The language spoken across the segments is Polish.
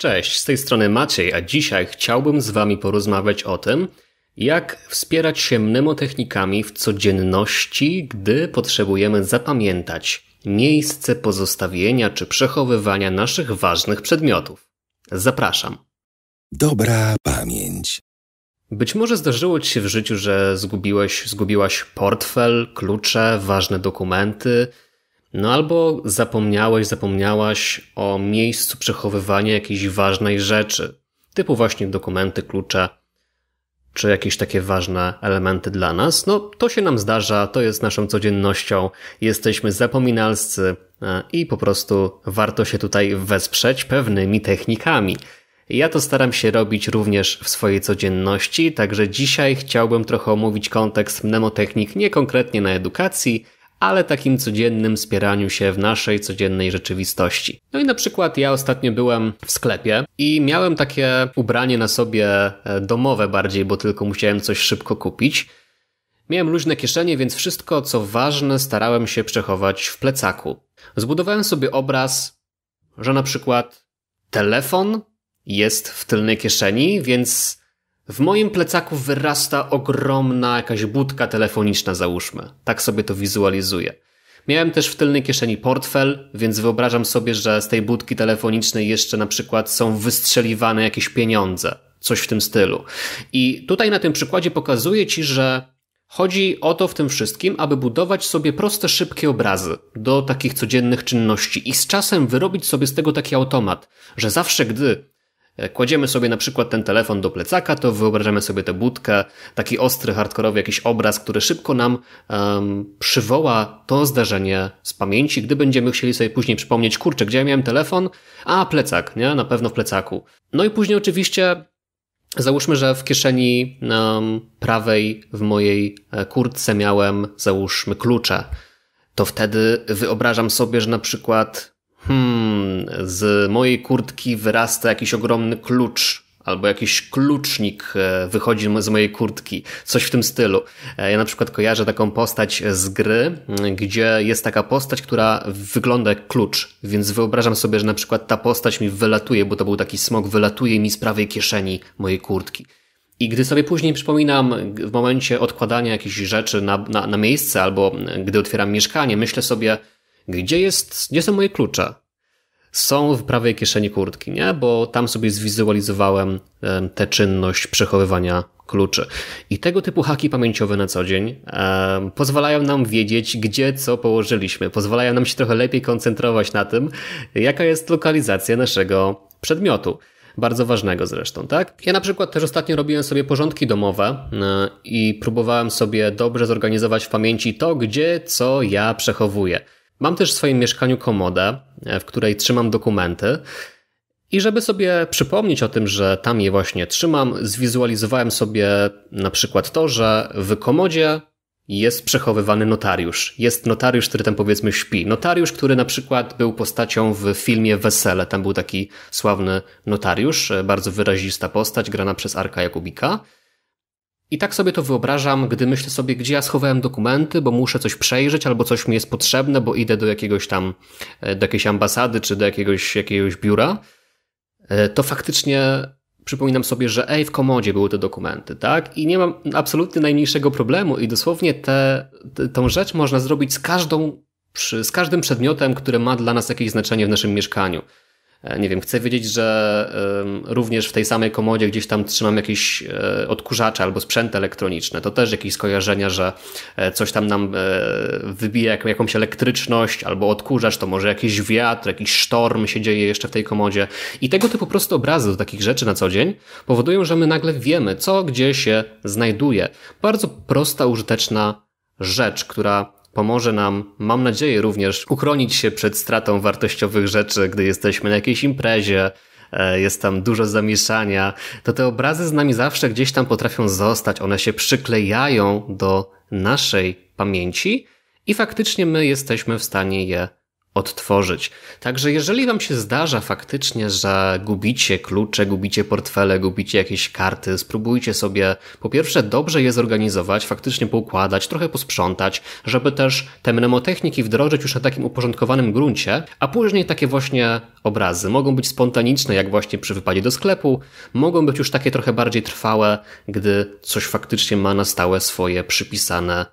Cześć, z tej strony Maciej, a dzisiaj chciałbym z Wami porozmawiać o tym, jak wspierać się mnemotechnikami w codzienności, gdy potrzebujemy zapamiętać miejsce pozostawienia czy przechowywania naszych ważnych przedmiotów. Zapraszam. Dobra pamięć. Być może zdarzyło Ci się w życiu, że zgubiłeś, zgubiłaś portfel, klucze, ważne dokumenty, no albo zapomniałeś, zapomniałaś o miejscu przechowywania jakiejś ważnej rzeczy, typu właśnie dokumenty, klucze, czy jakieś takie ważne elementy dla nas. No to się nam zdarza, to jest naszą codziennością, jesteśmy zapominalscy e, i po prostu warto się tutaj wesprzeć pewnymi technikami. Ja to staram się robić również w swojej codzienności, także dzisiaj chciałbym trochę omówić kontekst mnemotechnik nie konkretnie na edukacji, ale takim codziennym spieraniu się w naszej codziennej rzeczywistości. No i na przykład ja ostatnio byłem w sklepie i miałem takie ubranie na sobie e, domowe bardziej, bo tylko musiałem coś szybko kupić. Miałem luźne kieszenie, więc wszystko co ważne starałem się przechować w plecaku. Zbudowałem sobie obraz, że na przykład telefon jest w tylnej kieszeni, więc w moim plecaku wyrasta ogromna jakaś budka telefoniczna, załóżmy. Tak sobie to wizualizuję. Miałem też w tylnej kieszeni portfel, więc wyobrażam sobie, że z tej budki telefonicznej jeszcze na przykład są wystrzeliwane jakieś pieniądze, coś w tym stylu. I tutaj na tym przykładzie pokazuję Ci, że chodzi o to w tym wszystkim, aby budować sobie proste, szybkie obrazy do takich codziennych czynności i z czasem wyrobić sobie z tego taki automat, że zawsze gdy E, kładziemy sobie na przykład ten telefon do plecaka, to wyobrażamy sobie tę budkę, taki ostry, hardkorowy jakiś obraz, który szybko nam um, przywoła to zdarzenie z pamięci, gdy będziemy chcieli sobie później przypomnieć, kurczę, gdzie ja miałem telefon? A, plecak, nie? Na pewno w plecaku. No i później oczywiście Załóżmy, że w kieszeni um, prawej w mojej e, kurtce miałem, załóżmy, klucze. To wtedy wyobrażam sobie, że na przykład hmm, z mojej kurtki wyrasta jakiś ogromny klucz albo jakiś klucznik e, wychodzi z mojej kurtki, coś w tym stylu. E, ja na przykład kojarzę taką postać z gry, gdzie jest taka postać, która wygląda jak klucz, więc wyobrażam sobie, że na przykład ta postać mi wylatuje, bo to był taki smok, wylatuje mi z prawej kieszeni mojej kurtki. I gdy sobie później przypominam w momencie odkładania jakichś rzeczy na, na, na miejsce albo gdy otwieram mieszkanie, myślę sobie, gdzie jest, gdzie są moje klucze? Są w prawej kieszeni kurtki, nie? Bo tam sobie zwizualizowałem tę czynność przechowywania kluczy. I tego typu haki pamięciowe na co dzień e, pozwalają nam wiedzieć, gdzie co położyliśmy. Pozwalają nam się trochę lepiej koncentrować na tym, jaka jest lokalizacja naszego przedmiotu. Bardzo ważnego zresztą, tak? Ja na przykład też ostatnio robiłem sobie porządki domowe e, i próbowałem sobie dobrze zorganizować w pamięci to, gdzie co ja przechowuję. Mam też w swoim mieszkaniu komodę, e, w której trzymam dokumenty. I żeby sobie przypomnieć o tym, że tam je właśnie trzymam, zwizualizowałem sobie na przykład to, że w komodzie jest przechowywany notariusz. Jest notariusz, który tam powiedzmy śpi. Notariusz, który na przykład był postacią w filmie Wesele. Tam był taki sławny notariusz, e, bardzo wyrazista postać, grana przez Arka Jakubika. I tak sobie to wyobrażam, gdy myślę sobie, gdzie ja schowałem dokumenty, bo muszę coś przejrzeć albo coś mi jest potrzebne, bo idę do jakiegoś tam, e, do jakiejś ambasady czy do jakiegoś, jakiegoś biura, e, to faktycznie przypominam sobie, że ej, w komodzie były te dokumenty, tak? I nie mam absolutnie najmniejszego problemu i dosłownie tę tą rzecz można zrobić z każdą, przy, z każdym przedmiotem, który ma dla nas jakieś znaczenie w naszym mieszkaniu. E, nie wiem, chcę wiedzieć, że również w tej samej komodzie gdzieś tam trzymam jakieś e, odkurzacze albo sprzęty elektroniczne. To też jakieś skojarzenia, że e, coś tam nam wybija jakąś elektryczność albo odkurzacz, to może jakiś wiatr, jakiś sztorm się dzieje jeszcze w tej komodzie. I tego typu proste obrazy do takich rzeczy na co dzień powodują, że my nagle wiemy, co gdzie się znajduje. Bardzo prosta, użyteczna rzecz, która Pomoże nam, mam nadzieję, również uchronić się przed stratą wartościowych rzeczy, gdy jesteśmy na jakiejś imprezie, e, jest tam dużo zamieszania, to te obrazy z nami zawsze gdzieś tam potrafią zostać, one się przyklejają do naszej pamięci i faktycznie my jesteśmy w stanie je odtworzyć. Także jeżeli Wam się zdarza faktycznie, że gubicie klucze, gubicie portfele, gubicie jakieś karty, spróbujcie sobie po pierwsze dobrze je zorganizować, faktycznie poukładać, trochę posprzątać, żeby też te mnemotechniki wdrożyć już na takim uporządkowanym gruncie, a później takie właśnie obrazy mogą być spontaniczne, jak właśnie przy wypadzie do sklepu, mogą być już takie trochę bardziej trwałe, gdy coś faktycznie ma na stałe swoje przypisane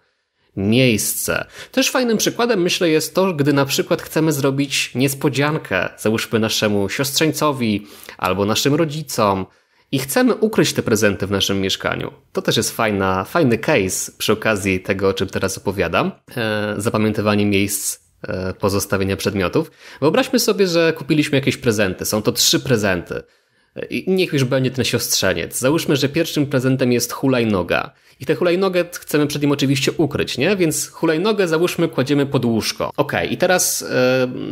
miejsce. Też fajnym przykładem myślę jest to, gdy na przykład chcemy zrobić niespodziankę, załóżmy naszemu siostrzeńcowi albo naszym rodzicom i chcemy ukryć te prezenty w naszym mieszkaniu. To też jest fajna, fajny case przy okazji tego, o czym teraz opowiadam. E, zapamiętywanie miejsc e, pozostawienia przedmiotów. Wyobraźmy sobie, że kupiliśmy jakieś prezenty. Są to trzy prezenty. I niech już będzie ten siostrzeniec. Załóżmy, że pierwszym prezentem jest hulajnoga. I tę hulajnogę chcemy przed nim oczywiście ukryć, nie? Więc hulajnogę załóżmy kładziemy pod łóżko. Okej, okay, i teraz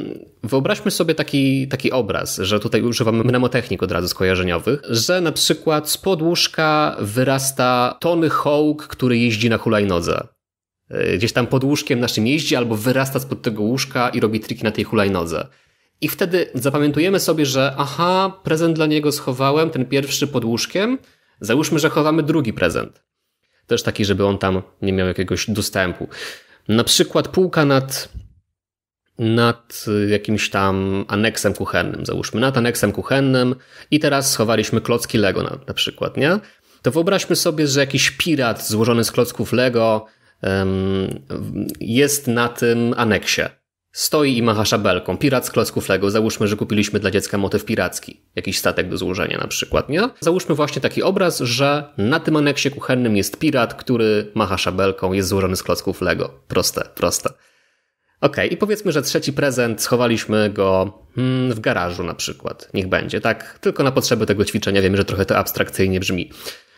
yy, wyobraźmy sobie taki, taki obraz, że tutaj używamy mnemotechnik od razu skojarzeniowych, że na przykład pod łóżka wyrasta Tony Hawk, który jeździ na hulajnodze e, gdzieś tam pod łóżkiem naszym jeździ albo wyrasta spod tego łóżka i robi triki na tej hulajnodze. I wtedy zapamiętujemy sobie, że aha, prezent dla niego schowałem, ten pierwszy pod łóżkiem. Załóżmy, że chowamy drugi prezent. Też taki, żeby on tam nie miał jakiegoś dostępu. Na przykład półka nad, nad y, jakimś tam aneksem kuchennym, załóżmy, nad aneksem kuchennym i teraz schowaliśmy klocki Lego na, na przykład, nie? To wyobraźmy sobie, że jakiś pirat złożony z klocków Lego um, jest na tym aneksie Stoi i macha szabelką. Pirat z klocków Lego. Załóżmy, że kupiliśmy dla dziecka motyw piracki. Jakiś statek do złożenia na przykład, nie? Załóżmy właśnie taki obraz, że na tym aneksie kuchennym jest pirat, który macha szabelką, jest złożony z klocków Lego. Proste, proste. OK, i powiedzmy, że trzeci prezent schowaliśmy go hmm, w garażu na przykład. Niech będzie, tak? Tylko na potrzeby tego ćwiczenia wiemy, że trochę to abstrakcyjnie brzmi.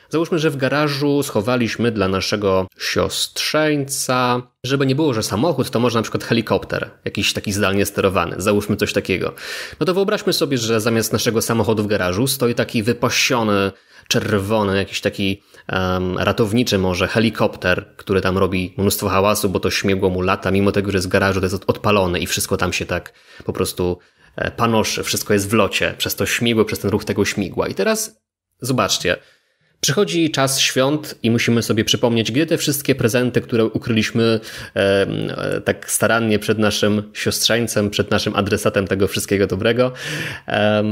Załóżmy, że w garażu schowaliśmy dla naszego siostrzeńca, żeby nie było, że samochód, to może na przykład helikopter, jakiś taki zdalnie sterowany, załóżmy coś takiego. No to wyobraźmy sobie, że zamiast naszego samochodu w garażu stoi taki wypasiony, czerwony, jakiś taki um, ratowniczy może helikopter, który tam robi mnóstwo hałasu, bo to śmiegło mu lata, mimo tego, że z garażu to jest odpalone i wszystko tam się tak po prostu e, panoszy, wszystko jest w locie, przez to śmigło, przez ten ruch tego śmigła. I teraz zobaczcie, Przychodzi czas świąt i musimy sobie przypomnieć, gdzie te wszystkie prezenty, które ukryliśmy e, tak starannie przed naszym siostrzeńcem, przed naszym adresatem tego wszystkiego dobrego. E,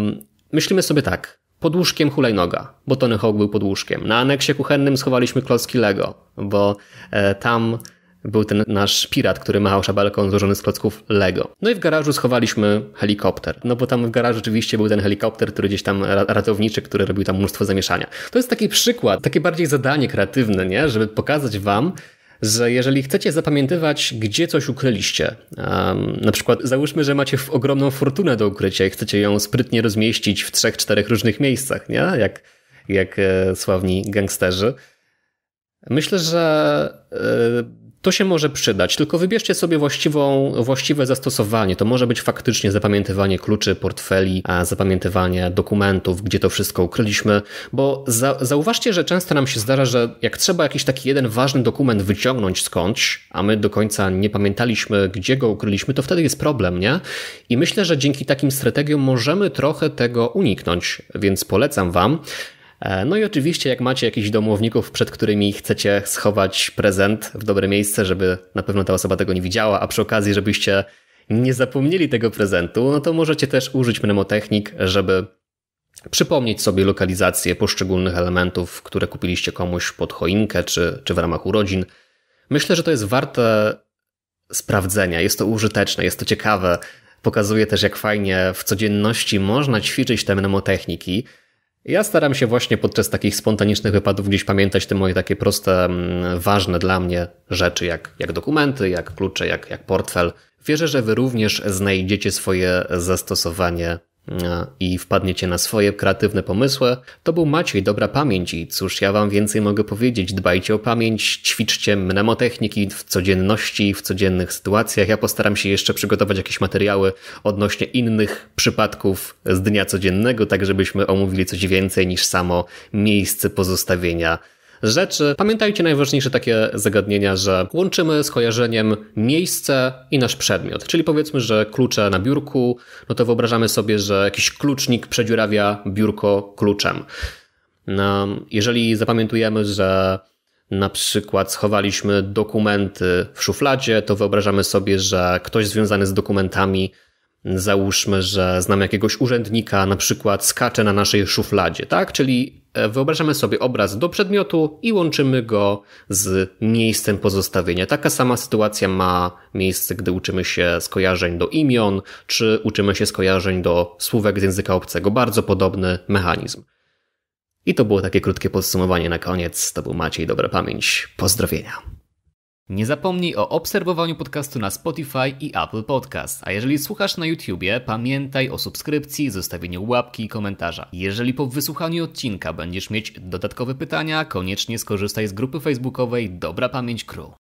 myślimy sobie tak, pod łóżkiem hulajnoga, bo Tony Hawk był pod łóżkiem. Na aneksie kuchennym schowaliśmy klocki Lego, bo e, tam był ten nasz pirat, który machał szabelką złożony z klocków Lego. No i w garażu schowaliśmy helikopter. No bo tam w garażu oczywiście był ten helikopter, który gdzieś tam ratowniczy, który robił tam mnóstwo zamieszania. To jest taki przykład, takie bardziej zadanie kreatywne, nie? Żeby pokazać wam, że jeżeli chcecie zapamiętywać, gdzie coś ukryliście, um, na przykład załóżmy, że macie ogromną fortunę do ukrycia i chcecie ją sprytnie rozmieścić w trzech, czterech różnych miejscach, nie? Jak, jak e, sławni gangsterzy. Myślę, że e, to się może przydać, tylko wybierzcie sobie właściwą, właściwe zastosowanie. To może być faktycznie zapamiętywanie kluczy, portfeli, a zapamiętywanie dokumentów, gdzie to wszystko ukryliśmy, bo za, zauważcie, że często nam się zdarza, że jak trzeba jakiś taki jeden ważny dokument wyciągnąć skądś, a my do końca nie pamiętaliśmy, gdzie go ukryliśmy, to wtedy jest problem, nie? I myślę, że dzięki takim strategiom możemy trochę tego uniknąć, więc polecam Wam. E, no i oczywiście, jak macie jakichś domowników, przed którymi chcecie schować prezent w dobre miejsce, żeby na pewno ta osoba tego nie widziała, a przy okazji, żebyście nie zapomnieli tego prezentu, no to możecie też użyć mnemotechnik, żeby przypomnieć sobie lokalizację poszczególnych elementów, które kupiliście komuś pod choinkę czy, czy w ramach urodzin. Myślę, że to jest warte sprawdzenia, jest to użyteczne, jest to ciekawe. Pokazuje też, jak fajnie w codzienności można ćwiczyć te mnemotechniki. Ja staram się właśnie podczas takich spontanicznych wypadów gdzieś pamiętać te moje takie proste, mm, ważne dla mnie rzeczy, jak, jak dokumenty, jak klucze, jak, jak portfel. Wierzę, że Wy również znajdziecie swoje zastosowanie i wpadniecie na swoje kreatywne pomysły. To był Maciej, dobra pamięć i cóż ja wam więcej mogę powiedzieć. Dbajcie o pamięć, ćwiczcie mnemotechniki w codzienności, w codziennych sytuacjach. Ja postaram się jeszcze przygotować jakieś materiały odnośnie innych przypadków z dnia codziennego, tak żebyśmy omówili coś więcej niż samo miejsce pozostawienia rzeczy. Pamiętajcie najważniejsze takie zagadnienia, że łączymy z kojarzeniem miejsce i nasz przedmiot. Czyli powiedzmy, że klucze na biurku, no to wyobrażamy sobie, że jakiś klucznik przedziurawia biurko kluczem. No, jeżeli zapamiętujemy, że na przykład schowaliśmy dokumenty w szufladzie, to wyobrażamy sobie, że ktoś związany z dokumentami, załóżmy, że znamy jakiegoś urzędnika, na przykład skacze na naszej szufladzie, tak? Czyli E, wyobrażamy sobie obraz do przedmiotu i łączymy go z miejscem pozostawienia. Taka sama sytuacja ma miejsce, gdy uczymy się skojarzeń do imion, czy uczymy się skojarzeń do słówek z języka obcego. Bardzo podobny mechanizm. I to było takie krótkie podsumowanie na koniec. To był Maciej, dobra pamięć. Pozdrowienia. Nie zapomnij o obserwowaniu podcastu na Spotify i Apple Podcast. A jeżeli słuchasz na YouTubie, pamiętaj o subskrypcji, zostawieniu łapki i komentarza. Jeżeli po wysłuchaniu odcinka będziesz mieć dodatkowe pytania, koniecznie skorzystaj z grupy facebookowej Dobra Pamięć Crew.